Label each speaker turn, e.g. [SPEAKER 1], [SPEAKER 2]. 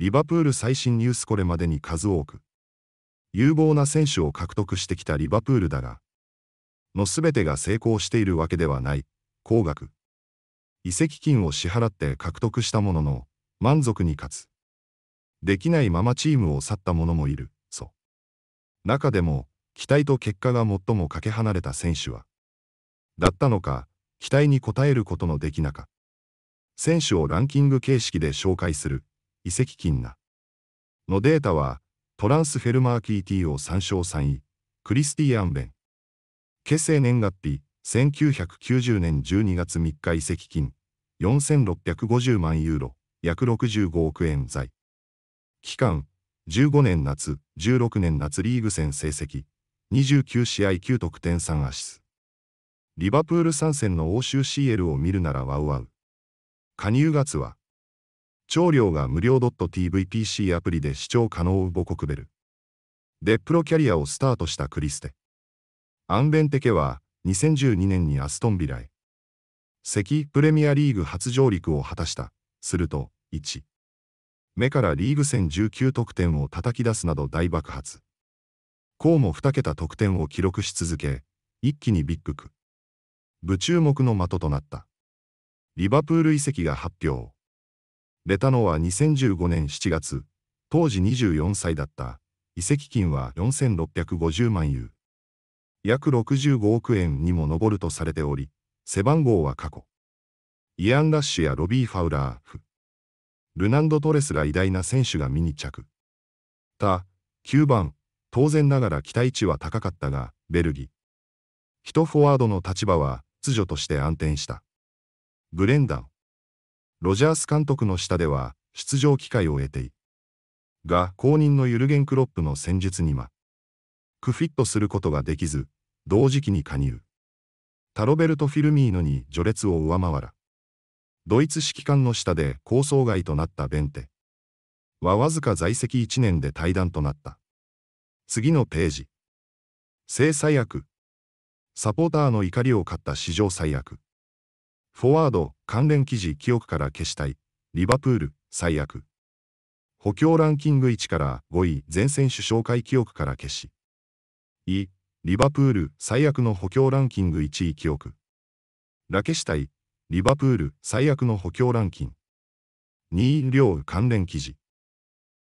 [SPEAKER 1] リバプール最新ニュースこれまでに数多く、有望な選手を獲得してきたリバプールだが、の全てが成功しているわけではない、高額。移籍金を支払って獲得したものの、満足に勝つ。できないままチームを去った者もいる、そう。中でも、期待と結果が最もかけ離れた選手は、だったのか、期待に応えることのできなか。選手をランキング形式で紹介する。移籍金な。のデータは、トランスフェルマーキー TO 参照3位、クリスティアン・ベン。結成年月日、1990年12月3日移籍金、4650万ユーロ、約65億円在。期間、15年夏、16年夏リーグ戦成績、29試合9得点3アシス。リバプール参戦の欧州 CL を見るならワウワウ。加入月は、聴料が無料 .tvpc アプリで視聴可能母国ベル。でプロキャリアをスタートしたクリステ。アンベンテケは2012年にアストンビラへ。赤プレミアリーグ初上陸を果たした。すると、1。目からリーグ戦19得点を叩き出すなど大爆発。こうも2桁得点を記録し続け、一気にビッグ区。部注目の的となった。リバプール遺跡が発表。レタノは2015年7月、当時24歳だった移籍金は4650万ユー。約65億円にも上るとされており、背番号は過去。イアン・ラッシュやロビー・ファウラー、フ。ルナンド・トレスら偉大な選手が身に着。た、9番、当然ながら期待値は高かったが、ベルギー。一フォワードの立場は、秩序として暗転した。ブレンダン。ロジャース監督の下では出場機会を得ていが公認のユルゲン・クロップの戦術にはクフィットすることができず同時期に加入タロベルト・フィルミーノに序列を上回らドイツ指揮官の下で構想外となったベンテはわずか在籍1年で退団となった次のページ制裁悪サポーターの怒りを買った史上最悪フォワード、関連記事記憶から消したい。リバプール、最悪。補強ランキング1から5位、前選手紹介記憶から消し。イ、リバプール、最悪の補強ランキング1位記憶。ラケシタイ、リバプール、最悪の補強ランキング。2位、両関連記事。